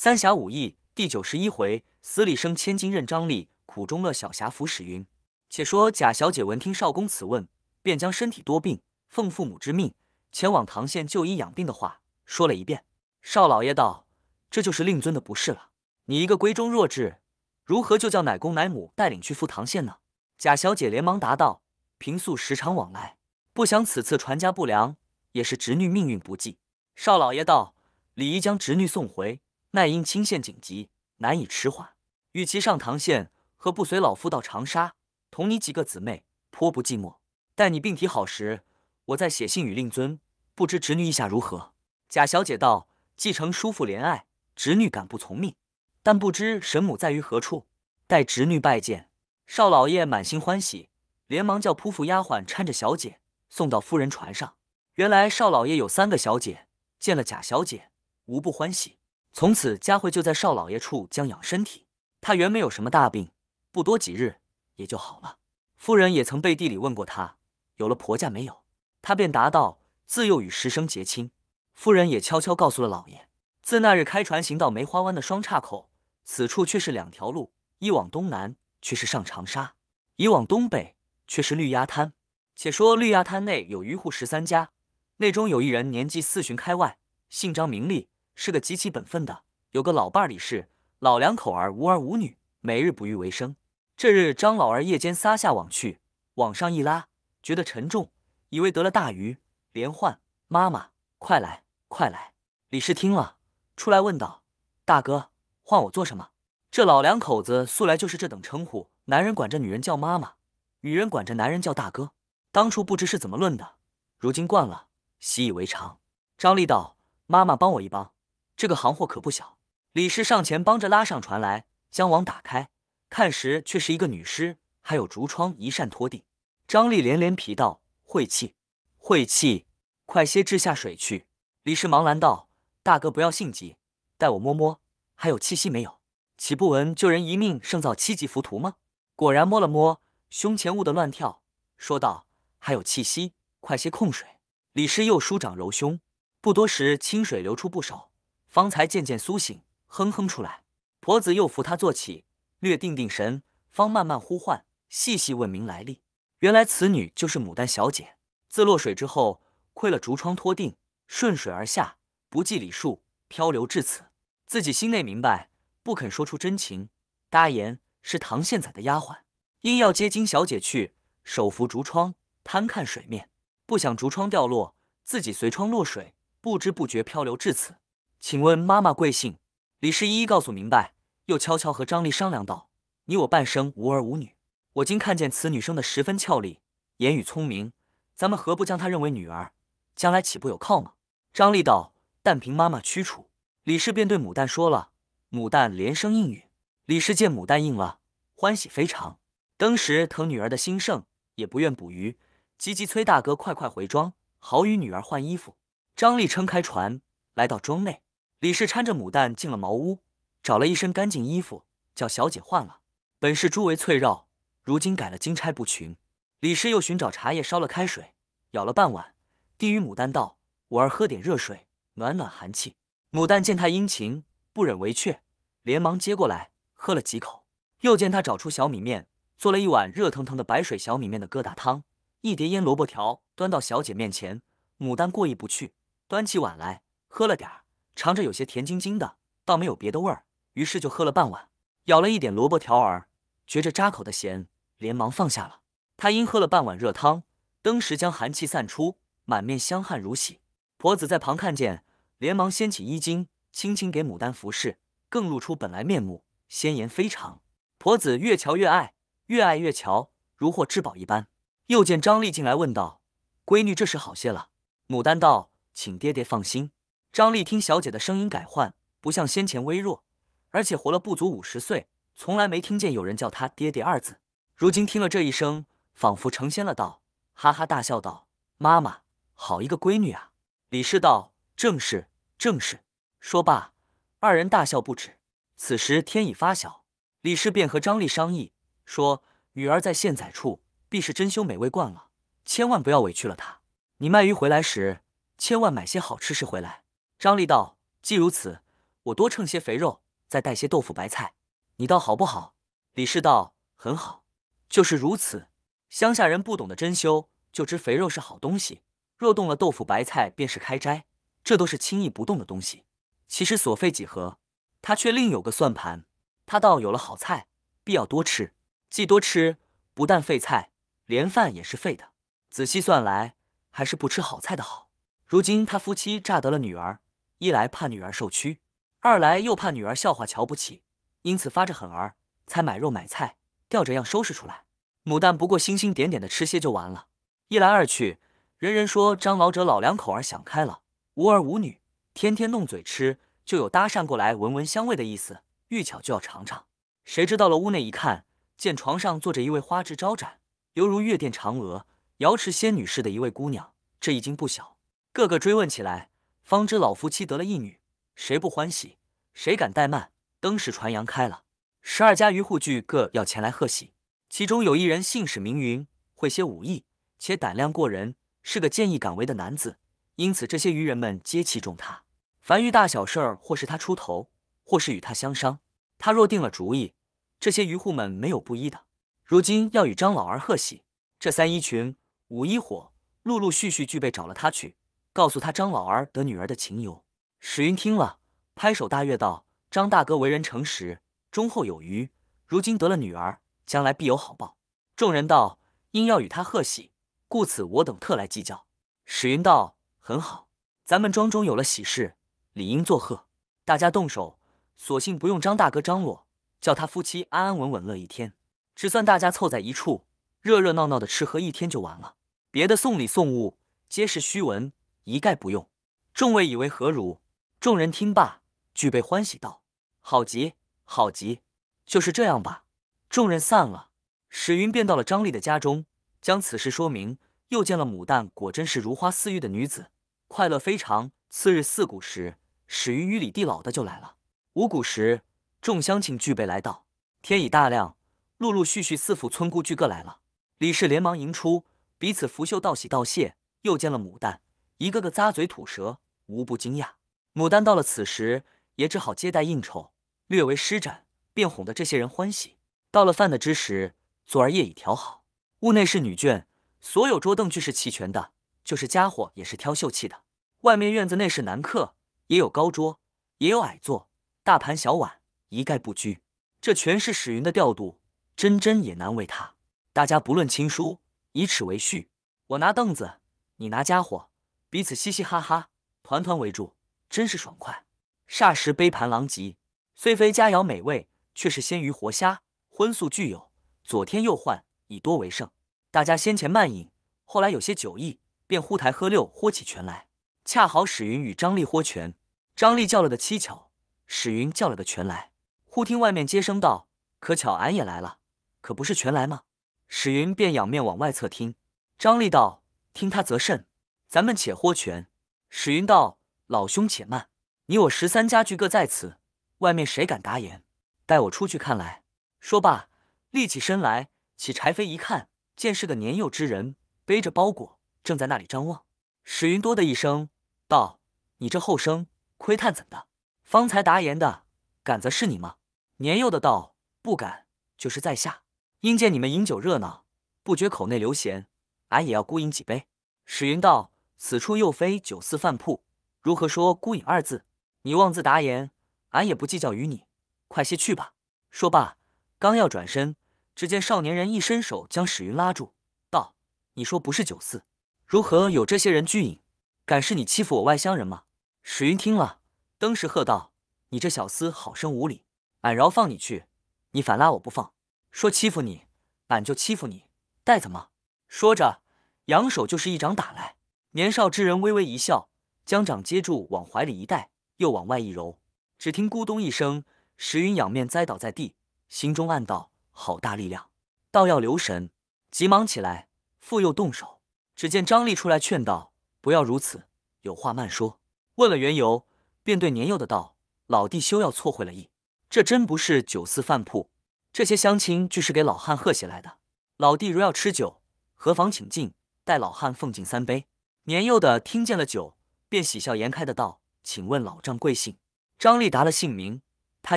《三侠五义》第九十一回：死里生千金任张丽，苦中乐小侠扶史云。且说贾小姐闻听少公此问，便将身体多病，奉父母之命前往唐县就医养病的话说了一遍。少老爷道：“这就是令尊的不是了。你一个闺中弱智，如何就叫奶公奶母带领去赴唐县呢？”贾小姐连忙答道：“平素时常往来，不想此次传家不良，也是侄女命运不济。”少老爷道：“李姨将侄女送回。”奈因清县紧急，难以迟缓，与其上唐县，何不随老夫到长沙，同你几个姊妹，颇不寂寞。待你病体好时，我再写信与令尊。不知侄女意下如何？贾小姐道：“继承叔父怜爱，侄女敢不从命？但不知神母在于何处，待侄女拜见。”少老爷满心欢喜，连忙叫仆妇丫鬟搀着小姐送到夫人船上。原来少老爷有三个小姐，见了贾小姐，无不欢喜。从此，佳慧就在少老爷处将养身体。她原没有什么大病，不多几日也就好了。夫人也曾背地里问过她，有了婆家没有？她便答道：“自幼与石生结亲。”夫人也悄悄告诉了老爷。自那日开船行到梅花湾的双岔口，此处却是两条路：一往东南，却是上长沙；一往东北，却是绿鸭滩。且说绿鸭滩内有渔户十三家，内中有一人年纪四旬开外，姓张，名利。是个极其本分的，有个老伴李氏，老两口儿无儿无女，每日捕鱼为生。这日张老儿夜间撒下网去，往上一拉，觉得沉重，以为得了大鱼，连唤妈妈：“快来，快来！”李氏听了，出来问道：“大哥，唤我做什么？”这老两口子素来就是这等称呼，男人管着女人叫妈妈，女人管着男人叫大哥。当初不知是怎么论的，如今惯了，习以为常。张丽道：“妈妈，帮我一帮。”这个行货可不小。李氏上前帮着拉上船来，将网打开，看时却是一个女尸，还有竹窗一扇拖地。张力连连皮道：“晦气，晦气！快些掷下水去。”李氏忙拦道：“大哥不要性急，待我摸摸，还有气息没有？岂不闻救人一命胜造七级浮屠吗？”果然摸了摸，胸前兀的乱跳，说道：“还有气息，快些控水。”李氏又舒掌揉胸，不多时，清水流出不少。方才渐渐苏醒，哼哼出来。婆子又扶她坐起，略定定神，方慢慢呼唤，细细问明来历。原来此女就是牡丹小姐，自落水之后，亏了竹窗托定，顺水而下，不计礼数，漂流至此。自己心内明白，不肯说出真情，答言是唐县宰的丫鬟，因要接金小姐去，手扶竹窗，贪看水面，不想竹窗掉落，自己随窗落水，不知不觉漂流至此。请问妈妈贵姓？李氏一一告诉明白，又悄悄和张丽商量道：“你我半生无儿无女，我今看见此女生的十分俏丽，言语聪明，咱们何不将她认为女儿？将来岂不有靠吗？”张丽道：“但凭妈妈驱除。”李氏便对牡丹说了，牡丹连声应允。李氏见牡丹应了，欢喜非常，登时疼女儿的心盛，也不愿捕鱼，急急催大哥快快回庄，好与女儿换衣服。张丽撑开船来到庄内。李氏搀着牡丹进了茅屋，找了一身干净衣服，叫小姐换了。本是诸围翠绕，如今改了金钗不裙。李氏又寻找茶叶，烧了开水，舀了半碗，递与牡丹道：“我儿喝点热水，暖暖寒气。”牡丹见他殷勤，不忍为却，连忙接过来喝了几口。又见他找出小米面，做了一碗热腾腾的白水小米面的疙瘩汤，一碟腌萝卜条，端到小姐面前。牡丹过意不去，端起碗来喝了点儿。尝着有些甜津津的，倒没有别的味儿，于是就喝了半碗，咬了一点萝卜条儿，觉着扎口的咸，连忙放下了。他因喝了半碗热汤，登时将寒气散出，满面香汗如洗。婆子在旁看见，连忙掀起衣襟，轻轻给牡丹服侍，更露出本来面目，鲜颜非常。婆子越瞧越爱，越爱越瞧，如获至宝一般。又见张丽进来，问道：“闺女，这时好些了？”牡丹道：“请爹爹放心。”张丽听小姐的声音改换，不像先前微弱，而且活了不足五十岁，从来没听见有人叫她“爹爹”二字，如今听了这一声，仿佛成仙了，道：“哈哈大笑道，妈妈，好一个闺女啊！”李氏道：“正是，正是。”说罢，二人大笑不止。此时天已发晓，李氏便和张丽商议说：“女儿在现宰处，必是珍馐美味惯了，千万不要委屈了她。你卖鱼回来时，千万买些好吃食回来。”张立道：“既如此，我多称些肥肉，再带些豆腐白菜，你倒好不好？”李氏道：“很好，就是如此。乡下人不懂得珍馐，就知肥肉是好东西。若动了豆腐白菜，便是开斋，这都是轻易不动的东西。其实所费几何，他却另有个算盘。他倒有了好菜，必要多吃。既多吃，不但费菜，连饭也是费的。仔细算来，还是不吃好菜的好。如今他夫妻诈得了女儿。”一来怕女儿受屈，二来又怕女儿笑话瞧不起，因此发着狠儿才买肉买菜，吊着样收拾出来。牡丹不过星星点点的吃些就完了。一来二去，人人说张老者老两口儿想开了，无儿无女，天天弄嘴吃，就有搭讪过来闻闻香味的意思。遇巧就要尝尝。谁知到了屋内一看，见床上坐着一位花枝招展、犹如月殿嫦娥、瑶池仙女似的一位姑娘，这已经不小。个个追问起来。方知老夫妻得了一女，谁不欢喜？谁敢怠慢？登时传扬开了。十二家渔户俱各要前来贺喜，其中有一人姓史名云，会些武艺，且胆量过人，是个见义敢为的男子，因此这些渔人们皆器重他。凡遇大小事儿，或是他出头，或是与他相商，他若定了主意，这些渔户们没有不依的。如今要与张老儿贺喜，这三一群、五一伙，陆陆续续俱被找了他去。告诉他张老儿得女儿的情由，史云听了，拍手大悦道：“张大哥为人诚实，忠厚有余，如今得了女儿，将来必有好报。”众人道：“因要与他贺喜，故此我等特来计较。”史云道：“很好，咱们庄中有了喜事，理应作贺。大家动手，索性不用张大哥张罗，叫他夫妻安安稳稳乐一天，只算大家凑在一处，热热闹闹的吃喝一天就完了。别的送礼送物，皆是虚文。”一概不用，众位以为何如？众人听罢，俱备欢喜道：“好极，好极，就是这样吧。”众人散了，史云便到了张丽的家中，将此事说明。又见了牡丹，果真是如花似玉的女子，快乐非常。次日四鼓时，史云与李地老的就来了。五鼓时，众乡亲俱备来到，天已大亮，陆陆续续四府村姑俱各来了。李氏连忙迎出，彼此拂袖道喜道谢，又见了牡丹。一个个咂嘴吐舌，无不惊讶。牡丹到了此时，也只好接待应酬，略为施展，便哄得这些人欢喜。到了饭的之时，昨儿夜已调好，屋内是女眷，所有桌凳俱是齐全的，就是家伙也是挑秀气的。外面院子内是男客，也有高桌，也有矮座，大盘小碗一概不拘。这全是史云的调度，真真也难为他。大家不论亲疏，以齿为序，我拿凳子，你拿家伙。彼此嘻嘻哈哈，团团围住，真是爽快。霎时杯盘狼藉，虽非佳肴美味，却是鲜鱼活虾，荤素俱有，左添右换，以多为胜。大家先前慢饮，后来有些酒意，便呼台喝六，豁起拳来。恰好史云与张丽豁拳，张丽叫了个七巧，史云叫了个拳来。忽听外面接声道：“可巧俺也来了，可不是拳来吗？”史云便仰面往外侧听，张丽道：“听他则甚。”咱们且豁拳。史云道：“老兄且慢，你我十三家俱各在此，外面谁敢答言？待我出去看。”来说罢，立起身来，起柴扉一看，见是个年幼之人，背着包裹，正在那里张望。史云多的一声道：“你这后生，窥探怎的？方才答言的，敢则是你吗？”年幼的道：“不敢，就是在下。因见你们饮酒热闹，不觉口内流涎，俺也要孤饮几杯。”史云道。此处又非酒肆饭铺，如何说“孤影”二字？你妄自答言，俺也不计较于你。快些去吧。说罢，刚要转身，只见少年人一伸手将史云拉住，道：“你说不是酒肆，如何有这些人聚影？敢是你欺负我外乡人吗？”史云听了，登时喝道：“你这小厮好生无礼！俺饶放你去，你反拉我不放，说欺负你，俺就欺负你，带怎么？”说着，扬手就是一掌打来。年少之人微微一笑，将掌接住，往怀里一带，又往外一揉。只听咕咚一声，石云仰面栽倒在地，心中暗道：“好大力量，倒要留神！”急忙起来，复又动手。只见张立出来劝道：“不要如此，有话慢说。”问了缘由，便对年幼的道：“老弟休要错会了意，这真不是酒肆饭铺。这些乡亲俱是给老汉贺喜来的。老弟如要吃酒，何妨请进，待老汉奉敬三杯。”年幼的听见了酒，便喜笑颜开的道：“请问老丈贵姓？”张立答了姓名，他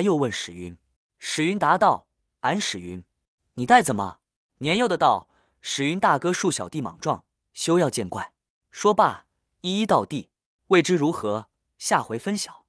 又问史云，史云答道：“俺史云，你带怎么？”年幼的道：“史云大哥恕小弟莽撞，休要见怪。”说罢，一一道地，未知如何，下回分晓。